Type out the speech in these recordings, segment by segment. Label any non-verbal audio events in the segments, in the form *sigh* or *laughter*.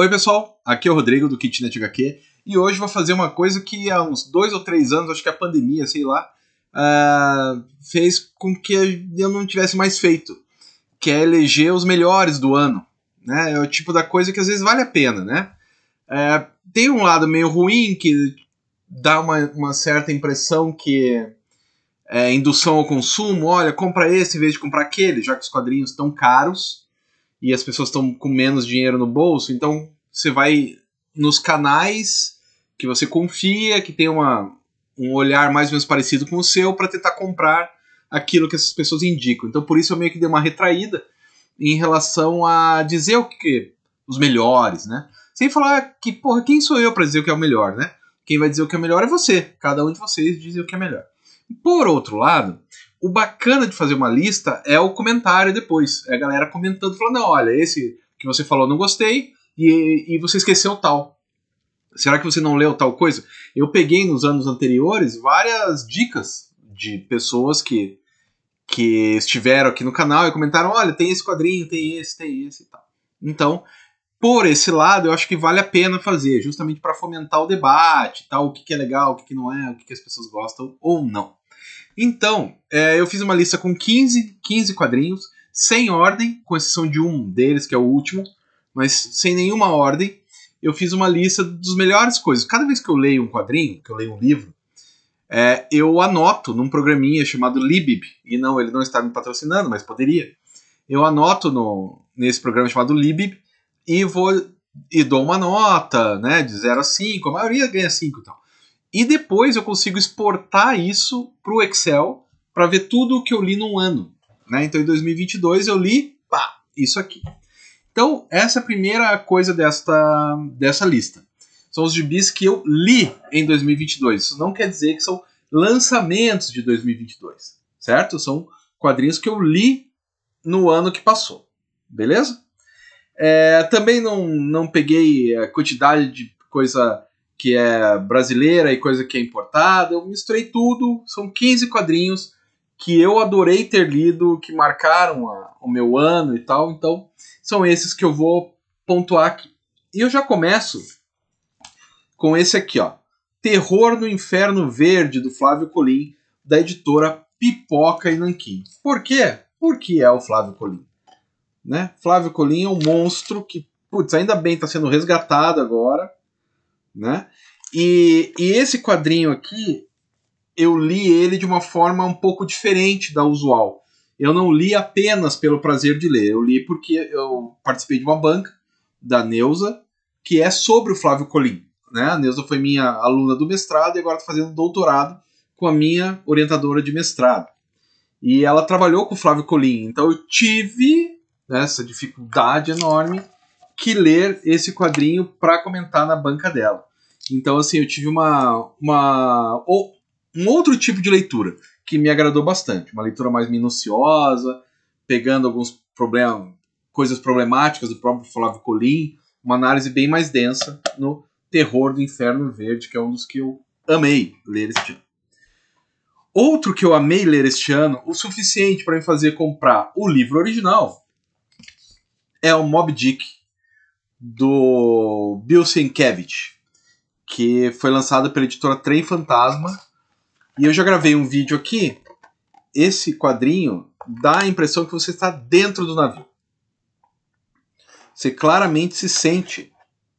Oi pessoal, aqui é o Rodrigo do Kitnet HQ e hoje vou fazer uma coisa que há uns dois ou três anos, acho que a pandemia, sei lá, uh, fez com que eu não tivesse mais feito, que é eleger os melhores do ano. Né? É o tipo da coisa que às vezes vale a pena, né? Uh, tem um lado meio ruim que dá uma, uma certa impressão que é indução ao consumo, olha, compra esse em vez de comprar aquele, já que os quadrinhos estão caros e as pessoas estão com menos dinheiro no bolso, então você vai nos canais que você confia, que tem uma, um olhar mais ou menos parecido com o seu, para tentar comprar aquilo que essas pessoas indicam. Então por isso eu meio que dei uma retraída em relação a dizer o que os melhores, né? Sem falar que, porra, quem sou eu para dizer o que é o melhor, né? Quem vai dizer o que é melhor é você. Cada um de vocês diz o que é melhor. Por outro lado, o bacana de fazer uma lista é o comentário depois. É a galera comentando, falando: olha, esse que você falou não gostei e, e você esqueceu tal. Será que você não leu tal coisa? Eu peguei nos anos anteriores várias dicas de pessoas que, que estiveram aqui no canal e comentaram: olha, tem esse quadrinho, tem esse, tem esse e tal. Então, por esse lado, eu acho que vale a pena fazer, justamente para fomentar o debate, tal, o que, que é legal, o que, que não é, o que, que as pessoas gostam ou não. Então, é, eu fiz uma lista com 15, 15 quadrinhos, sem ordem, com exceção de um deles, que é o último, mas sem nenhuma ordem. Eu fiz uma lista dos melhores coisas. Cada vez que eu leio um quadrinho, que eu leio um livro, é, eu anoto num programinha chamado Libib, e não, ele não está me patrocinando, mas poderia. Eu anoto no, nesse programa chamado Libib e vou e dou uma nota, né, de 0 a 5, a maioria ganha 5 e então. tal. E depois eu consigo exportar isso para o Excel para ver tudo o que eu li num ano. Né? Então, em 2022 eu li pá, isso aqui. Então, essa é a primeira coisa desta, dessa lista. São os gibis que eu li em 2022. Isso não quer dizer que são lançamentos de 2022, certo? São quadrinhos que eu li no ano que passou, beleza? É, também não, não peguei a quantidade de coisa que é brasileira e coisa que é importada. Eu misturei tudo, são 15 quadrinhos que eu adorei ter lido, que marcaram a, o meu ano e tal. Então, são esses que eu vou pontuar aqui. E eu já começo com esse aqui, ó. Terror no Inferno Verde, do Flávio Colim, da editora Pipoca e Nanquim. Por quê? Porque é o Flávio Colim. Né? Flávio Colim é um monstro que, putz, ainda bem está sendo resgatado agora né? E, e esse quadrinho aqui, eu li ele de uma forma um pouco diferente da usual. Eu não li apenas pelo prazer de ler, eu li porque eu participei de uma banca da Neuza, que é sobre o Flávio Colim. Né? A Neuza foi minha aluna do mestrado e agora está fazendo doutorado com a minha orientadora de mestrado. E ela trabalhou com o Flávio Colim, então eu tive né, essa dificuldade enorme que ler esse quadrinho para comentar na banca dela. Então, assim, eu tive uma, uma um outro tipo de leitura que me agradou bastante. Uma leitura mais minuciosa, pegando alguns problemas, coisas problemáticas do próprio Flávio Colim, uma análise bem mais densa no Terror do Inferno Verde, que é um dos que eu amei ler este ano. Tipo. Outro que eu amei ler este ano, o suficiente para me fazer comprar o livro original, é o Mob Dick do Bill Sienkiewicz que foi lançado pela editora Trem Fantasma. E eu já gravei um vídeo aqui. Esse quadrinho dá a impressão que você está dentro do navio. Você claramente se sente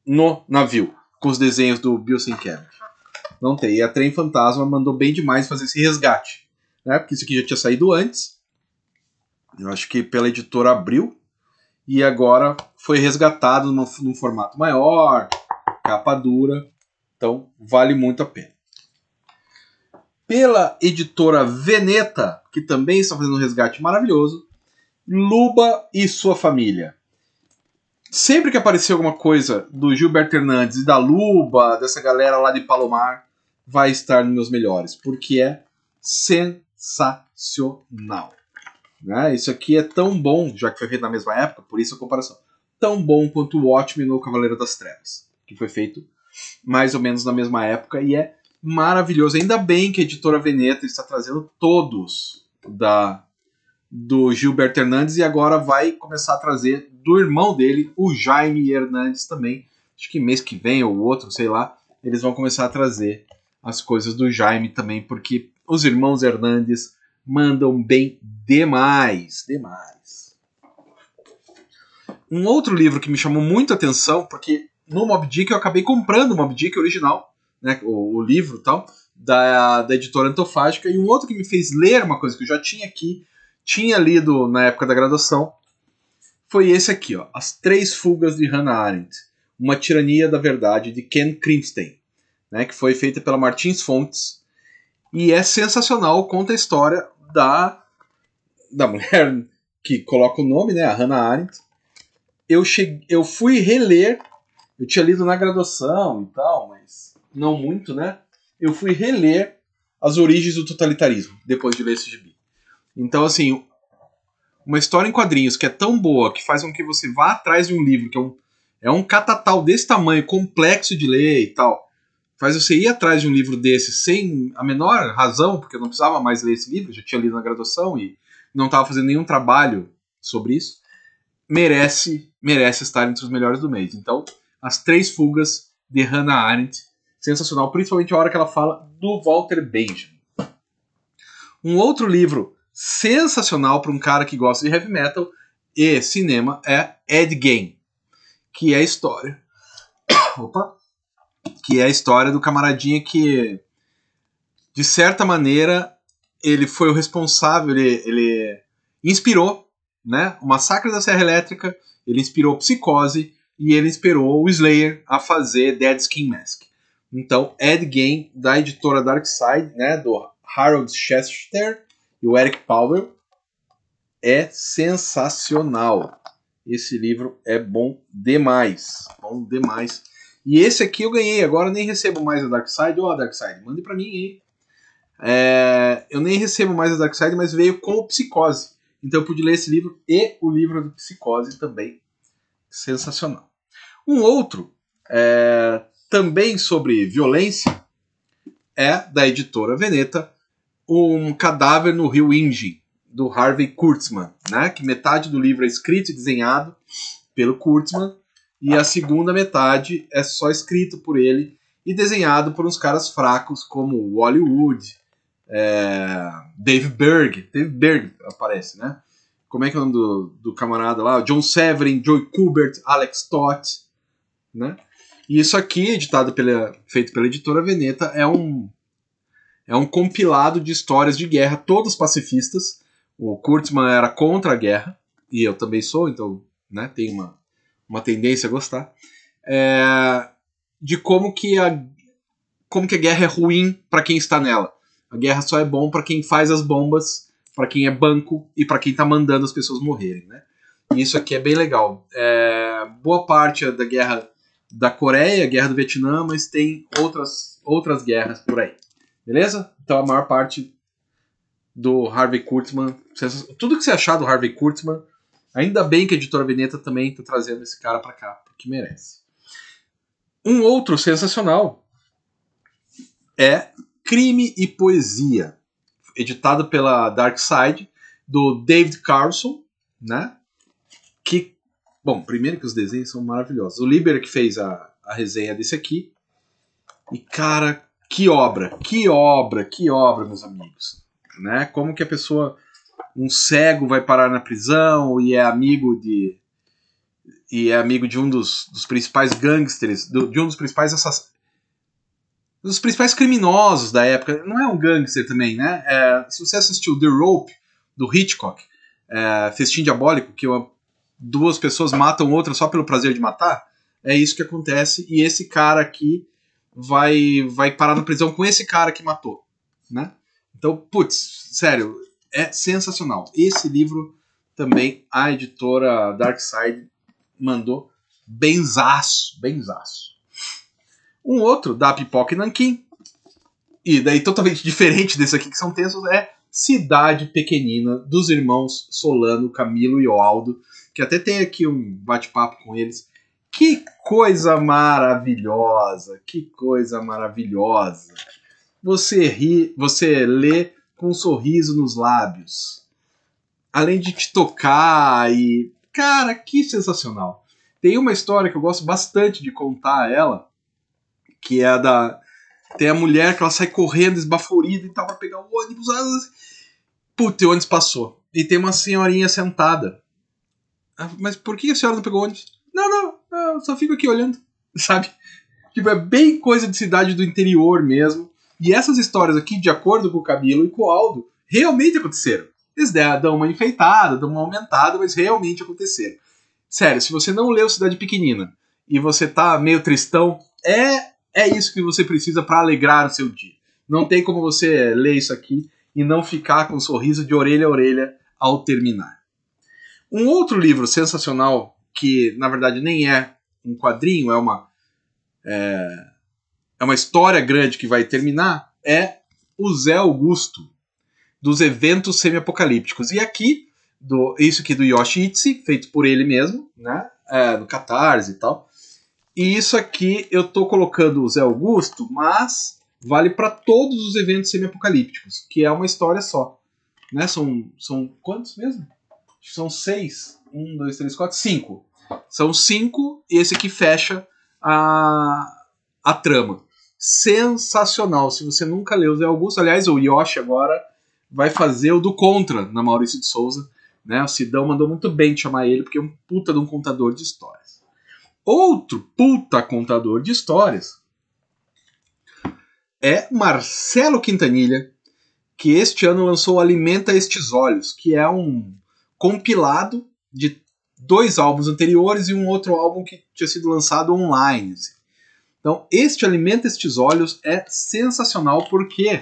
no navio, com os desenhos do Bill Sienkiewicz. Não tem. E a Trem Fantasma mandou bem demais fazer esse resgate. Né? Porque isso aqui já tinha saído antes. Eu acho que pela editora Abril. E agora foi resgatado num formato maior, capa dura. Então, vale muito a pena. Pela editora Veneta, que também está fazendo um resgate maravilhoso, Luba e sua família. Sempre que aparecer alguma coisa do Gilberto Hernandes e da Luba, dessa galera lá de Palomar, vai estar nos meus melhores, porque é sensacional. Né? Isso aqui é tão bom, já que foi feito na mesma época, por isso a comparação. Tão bom quanto o Watchmen ou Cavaleiro das Trevas, que foi feito mais ou menos na mesma época, e é maravilhoso. Ainda bem que a editora Veneta está trazendo todos da do Gilberto Hernandes e agora vai começar a trazer do irmão dele, o Jaime Hernandes também. Acho que mês que vem ou outro, sei lá, eles vão começar a trazer as coisas do Jaime também, porque os irmãos Hernandes mandam bem demais, demais. Um outro livro que me chamou muito atenção, porque no Mob Dick, eu acabei comprando o Mob Dick original, né, o, o livro tal, da, da editora Antofágica, e um outro que me fez ler uma coisa que eu já tinha aqui, tinha lido na época da graduação, foi esse aqui, ó, As Três Fugas de Hannah Arendt, Uma Tirania da Verdade, de Ken Krimstein, né, que foi feita pela Martins Fontes, e é sensacional, conta a história da, da mulher que coloca o nome, né, a Hannah Arendt, eu, cheguei, eu fui reler eu tinha lido na graduação e tal, mas não muito, né? Eu fui reler As Origens do Totalitarismo, depois de ler esse gibi. Então, assim, uma história em quadrinhos que é tão boa, que faz com que você vá atrás de um livro, que é um, é um catatal desse tamanho, complexo de ler e tal, faz você ir atrás de um livro desse sem a menor razão, porque eu não precisava mais ler esse livro, já tinha lido na graduação e não estava fazendo nenhum trabalho sobre isso, merece merece estar entre os melhores do mês. Então, as Três Fugas, de Hannah Arendt. Sensacional, principalmente a hora que ela fala do Walter Benjamin. Um outro livro sensacional para um cara que gosta de heavy metal e cinema é Ed Gein, que é a história. *coughs* Opa! Que é a história do camaradinha que, de certa maneira, ele foi o responsável, ele, ele inspirou né, o massacre da Serra Elétrica, ele inspirou Psicose, e ele inspirou o Slayer a fazer Dead Skin Mask. Então, Ed Gein, da editora Darkseid, né, do Harold Chester e o Eric Powell, é sensacional. Esse livro é bom demais, bom demais. E esse aqui eu ganhei, agora nem recebo mais a Darkseid. Ó, oh, Darkside, mande para mim, aí. É, eu nem recebo mais a Darkseid, mas veio com o Psicose. Então eu pude ler esse livro e o livro do Psicose também. Sensacional. Um outro, é, também sobre violência, é da editora Veneta, Um Cadáver no Rio Indy, do Harvey Kurtzman, né? que metade do livro é escrito e desenhado pelo Kurtzman, e a segunda metade é só escrito por ele e desenhado por uns caras fracos como Hollywood, é, Dave Berg. Dave Berg aparece, né? Como é que é o nome do, do camarada lá? John Severin, Joy Kubert, Alex Tott. Né? E isso aqui, editado pela, feito pela editora Veneta, é um, é um compilado de histórias de guerra, todas pacifistas. O Kurtzman era contra a guerra, e eu também sou, então né, tem uma, uma tendência a gostar. É, de como que, a, como que a guerra é ruim para quem está nela. A guerra só é bom para quem faz as bombas, para quem é banco e para quem está mandando as pessoas morrerem. Né? E isso aqui é bem legal. É, boa parte da guerra da Coreia, guerra do Vietnã, mas tem outras, outras guerras por aí. Beleza? Então a maior parte do Harvey Kurtzman, tudo que você achar do Harvey Kurtzman, ainda bem que a editora Veneta também está trazendo esse cara para cá, porque merece. Um outro sensacional é Crime e Poesia, editado pela Dark Side, do David Carlson, né? Bom, primeiro que os desenhos são maravilhosos. O Liber que fez a, a resenha desse aqui. E cara, que obra, que obra, que obra, meus amigos. Né? Como que a pessoa, um cego vai parar na prisão e é amigo de e é amigo de um dos, dos principais gangsters, do, de um dos principais assassinos dos principais criminosos da época. Não é um gangster também, né? É, se você assistiu The Rope, do Hitchcock, é, Festim Diabólico, que eu duas pessoas matam outra só pelo prazer de matar. É isso que acontece. E esse cara aqui vai vai parar na prisão com esse cara que matou, né? Então, putz, sério, é sensacional. Esse livro também a editora Darkseid mandou benzaço, benzaço. Um outro da Pipoca e Nanquim, e daí totalmente diferente desse aqui que são textos, é Cidade Pequenina, dos irmãos Solano, Camilo e Oaldo, que até tem aqui um bate-papo com eles. Que coisa maravilhosa, que coisa maravilhosa. Você ri, você lê com um sorriso nos lábios. Além de te tocar e cara, que sensacional. Tem uma história que eu gosto bastante de contar ela, que é a da tem a mulher que ela sai correndo, esbaforida e tal, pra pegar o ônibus. Ah, ah, ah. Putz, o ônibus passou. E tem uma senhorinha sentada. Mas por que a senhora não pegou o ônibus? Não, não, eu só fico aqui olhando, *laughs* sabe? Tipo, é bem coisa de cidade do interior mesmo. E essas histórias aqui, de acordo com o Camilo e com o Aldo, realmente aconteceram. Eles dão uma enfeitada, dão uma aumentada, mas realmente aconteceram. Sério, se você não leu Cidade Pequenina e você tá meio tristão, é é isso que você precisa para alegrar o seu dia. Não tem como você ler isso aqui e não ficar com um sorriso de orelha a orelha ao terminar. Um outro livro sensacional, que na verdade nem é um quadrinho, é uma, é, é uma história grande que vai terminar, é o Zé Augusto, dos eventos semi-apocalípticos. E aqui, do, isso aqui do Yoshi Itzi, feito por ele mesmo, né? É, no Catarse e tal. E isso aqui eu tô colocando o Zé Augusto, mas vale para todos os eventos semi-apocalípticos, que é uma história só. Né? São, são quantos mesmo? São seis. Um, dois, três, quatro, cinco. São cinco e esse aqui fecha a, a trama. Sensacional. Se você nunca leu o Zé Augusto, aliás, o Yoshi agora vai fazer o do Contra na Maurício de Souza. Né? O Sidão mandou muito bem de chamar ele, porque é um puta de um contador de histórias outro puta contador de histórias, é Marcelo Quintanilha, que este ano lançou Alimenta Estes Olhos, que é um compilado de dois álbuns anteriores e um outro álbum que tinha sido lançado online. Assim. Então, este Alimenta Estes Olhos é sensacional porque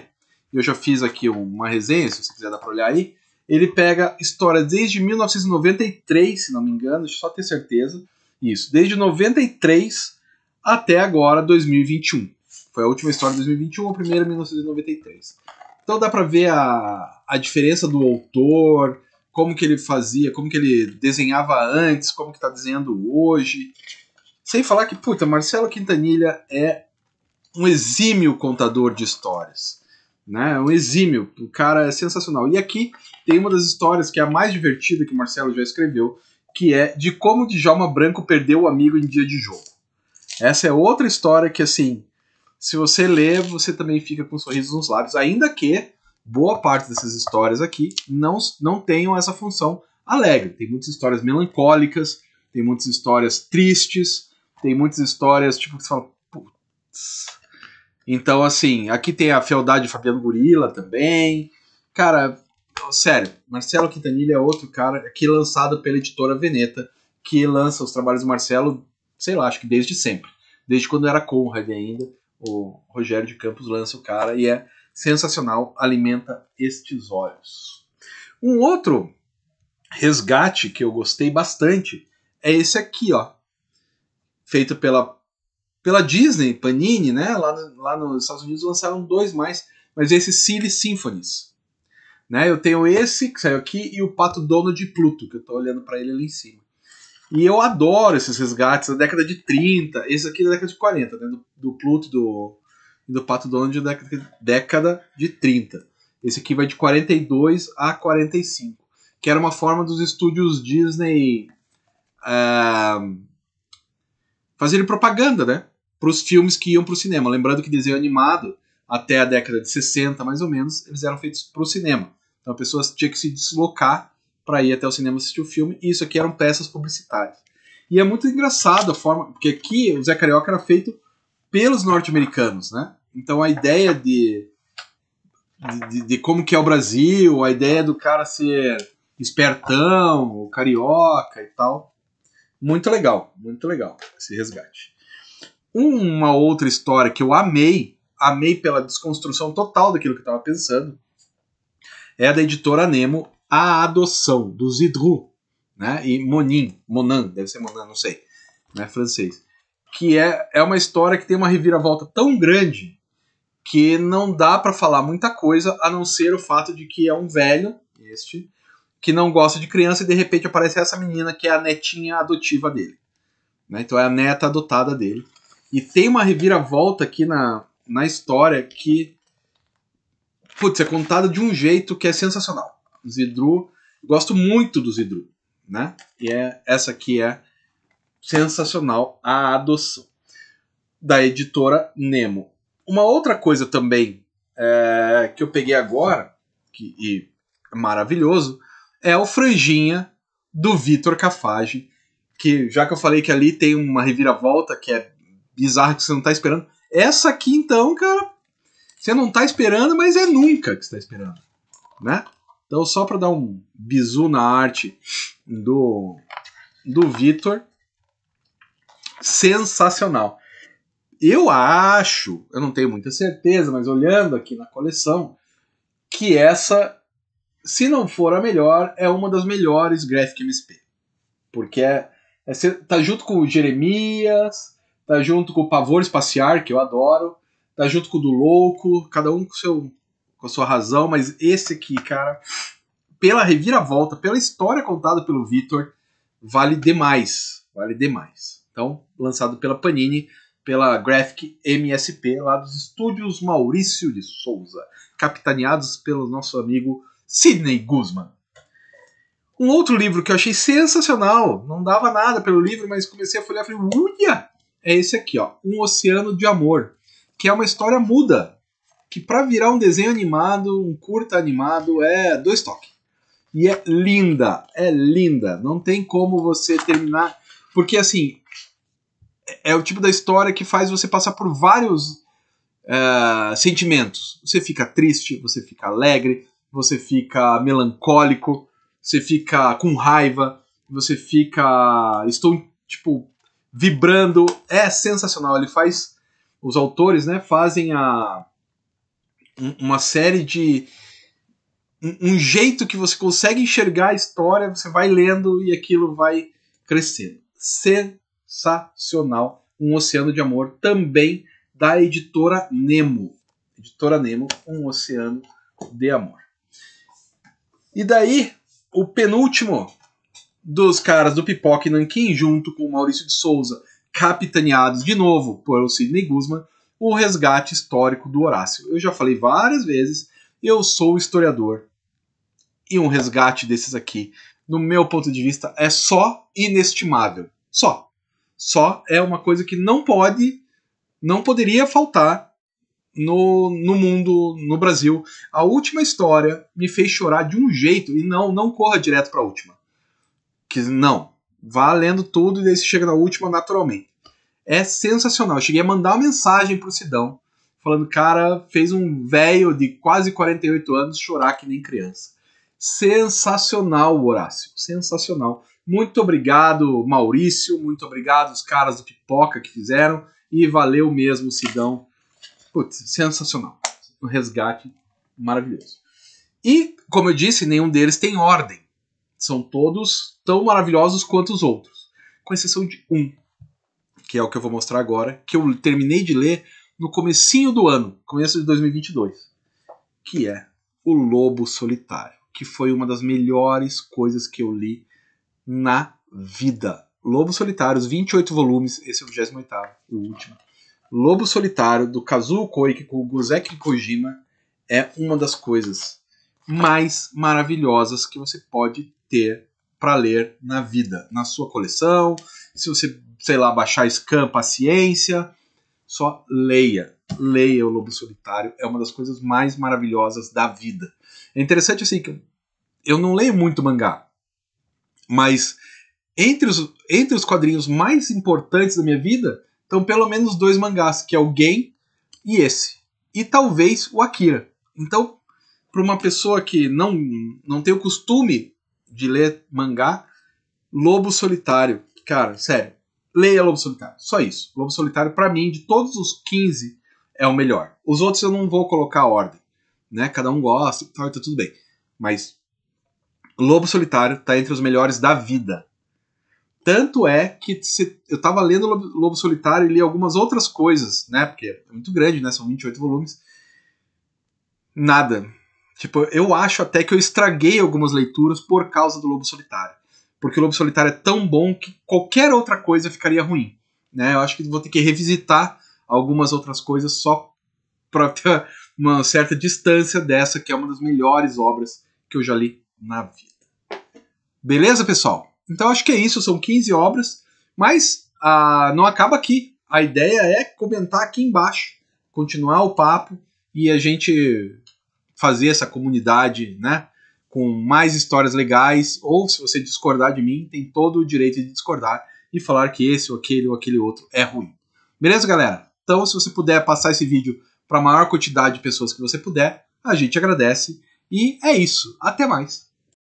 eu já fiz aqui uma resenha, se você quiser dar para olhar aí. Ele pega história desde 1993, se não me engano, deixa eu só ter certeza. Isso, desde 93 até agora 2021. Foi a última história de 2021, a primeira em 1993. Então dá para ver a, a diferença do autor, como que ele fazia, como que ele desenhava antes, como que tá desenhando hoje. Sem falar que, puta, Marcelo Quintanilha é um exímio contador de histórias. Né? É um exímio, o cara é sensacional. E aqui tem uma das histórias que é a mais divertida que o Marcelo já escreveu, que é de como o Djalma Branco perdeu o amigo em dia de jogo. Essa é outra história que, assim, se você lê, você também fica com um sorrisos nos lábios, ainda que boa parte dessas histórias aqui não, não tenham essa função alegre. Tem muitas histórias melancólicas, tem muitas histórias tristes, tem muitas histórias, tipo, que você fala, putz. Então, assim, aqui tem a Fealdade de Fabiano Gorila também. Cara, sério, Marcelo Quintanilha é outro cara que é lançado pela editora Veneta, que lança os trabalhos do Marcelo, sei lá, acho que desde sempre. Desde quando era Conrad ainda, o Rogério de Campos lança o cara e é sensacional, alimenta estes olhos. Um outro resgate que eu gostei bastante é esse aqui, ó. Feito pela, pela Disney, Panini, né? Lá, lá nos Estados Unidos lançaram dois mais, mas esse Silly Symphonies né? Eu tenho esse, que saiu aqui, e o Pato Dono de Pluto, que eu estou olhando para ele ali em cima. E eu adoro esses resgates da década de 30, esse aqui da década de 40, né? do, do Pluto do, do Pato dono de década de 30. Esse aqui vai de 42 a 45, que era uma forma dos estúdios Disney uh, fazerem propaganda né? para os filmes que iam para o cinema. Lembrando que desenho animado, até a década de 60 mais ou menos, eles eram feitos para o cinema. Então a pessoa tinha que se deslocar para ir até o cinema assistir o filme, e isso aqui eram peças publicitárias. E é muito engraçado a forma, porque aqui o Zé Carioca era feito pelos norte-americanos, né? Então a ideia de, de, de, como que é o Brasil, a ideia do cara ser espertão, carioca e tal. Muito legal, muito legal esse resgate. Uma outra história que eu amei, amei pela desconstrução total daquilo que eu estava pensando, é da editora Nemo A Adoção, do Zidru, né? E Monin, Monan, deve ser Monan, não sei, né? Francês. Que é, é uma história que tem uma reviravolta tão grande que não dá para falar muita coisa a não ser o fato de que é um velho, este, que não gosta de criança e de repente aparece essa menina que é a netinha adotiva dele. Né? Então é a neta adotada dele. E tem uma reviravolta aqui na, na história que putz, é contada de um jeito que é sensacional. Zidru, gosto muito do Zidru, né? E é essa aqui é sensacional a adoção da editora Nemo. Uma outra coisa também é, que eu peguei agora que e é maravilhoso é o franjinha do Vitor Cafage, que já que eu falei que ali tem uma reviravolta que é bizarra que você não está esperando, essa aqui então, cara, você não tá esperando, mas é nunca que está esperando, né? Então só para dar um bizu na arte do do Vitor, sensacional. Eu acho, eu não tenho muita certeza, mas olhando aqui na coleção, que essa, se não for a melhor, é uma das melhores Graphic MSP. Porque é, é, tá junto com o Jeremias, tá junto com o Pavor Espaciar, que eu adoro, tá junto com o do louco, cada um com, seu, com a sua razão, mas esse aqui, cara, pela reviravolta, pela história contada pelo Vitor, vale demais. Vale demais. Então, lançado pela Panini, pela Graphic MSP, lá dos estúdios Maurício de Souza, capitaneados pelo nosso amigo Sidney Guzman. Um outro livro que eu achei sensacional, não dava nada pelo livro, mas comecei a folhear e falei, uia! É esse aqui, ó, Um Oceano de Amor, que é uma história muda, que para virar um desenho animado, um curta animado, é dois toques. E é linda, é linda. Não tem como você terminar. Porque, assim, é o tipo da história que faz você passar por vários uh, sentimentos. Você fica triste, você fica alegre, você fica melancólico, você fica com raiva, você fica. Estou, tipo, vibrando. É sensacional. Ele faz os autores né, fazem a, uma série de. Um, um jeito que você consegue enxergar a história, você vai lendo e aquilo vai crescendo. Sensacional! Um Oceano de Amor, também da editora Nemo. Editora Nemo, Um Oceano de Amor. E daí, o penúltimo dos caras do Pipoque Nanquim, junto com o Maurício de Souza capitaneados de novo por Sidney Guzman, o resgate histórico do Horácio. Eu já falei várias vezes, eu sou historiador. E um resgate desses aqui, no meu ponto de vista, é só inestimável. Só. Só é uma coisa que não pode, não poderia faltar no, no mundo, no Brasil. A última história me fez chorar de um jeito, e não, não corra direto para a última. Que não, Vá lendo tudo e daí você chega na última naturalmente. É sensacional. Eu cheguei a mandar uma mensagem pro Sidão, falando, cara, fez um velho de quase 48 anos chorar que nem criança. Sensacional, Horácio. Sensacional. Muito obrigado, Maurício. Muito obrigado, os caras do Pipoca que fizeram. E valeu mesmo, Sidão. Putz, sensacional. Um resgate maravilhoso. E, como eu disse, nenhum deles tem ordem. São todos tão maravilhosos quanto os outros, com exceção de um, que é o que eu vou mostrar agora, que eu terminei de ler no comecinho do ano, começo de 2022, que é O Lobo Solitário, que foi uma das melhores coisas que eu li na vida. Lobo Solitário, os 28 volumes, esse é o 28 o último. Lobo Solitário, do Kazuo Koike com o Goseki Kojima, é uma das coisas mais maravilhosas que você pode ter para ler na vida, na sua coleção. Se você, sei lá, baixar Scan Paciência, só leia. Leia O Lobo Solitário. É uma das coisas mais maravilhosas da vida. É interessante assim que eu não leio muito mangá, mas entre os, entre os quadrinhos mais importantes da minha vida estão pelo menos dois mangás, que é o Game e esse. E talvez o Akira. Então, para uma pessoa que não, não tem o costume de ler mangá, Lobo Solitário. Cara, sério, leia Lobo Solitário. Só isso. Lobo Solitário, para mim, de todos os 15, é o melhor. Os outros eu não vou colocar ordem. Né? Cada um gosta e tal, tá tudo bem. Mas Lobo Solitário tá entre os melhores da vida. Tanto é que se, eu tava lendo Lobo Solitário e li algumas outras coisas, né? Porque é muito grande, né? São 28 volumes. Nada. Tipo, eu acho até que eu estraguei algumas leituras por causa do Lobo Solitário. Porque o Lobo Solitário é tão bom que qualquer outra coisa ficaria ruim. Né? Eu acho que vou ter que revisitar algumas outras coisas só para ter uma certa distância dessa, que é uma das melhores obras que eu já li na vida. Beleza, pessoal? Então acho que é isso, são 15 obras, mas ah, não acaba aqui. A ideia é comentar aqui embaixo, continuar o papo e a gente fazer essa comunidade, né? Com mais histórias legais, ou se você discordar de mim, tem todo o direito de discordar e falar que esse ou aquele ou aquele outro é ruim. Beleza, galera? Então, se você puder passar esse vídeo para a maior quantidade de pessoas que você puder, a gente agradece. E é isso. Até mais.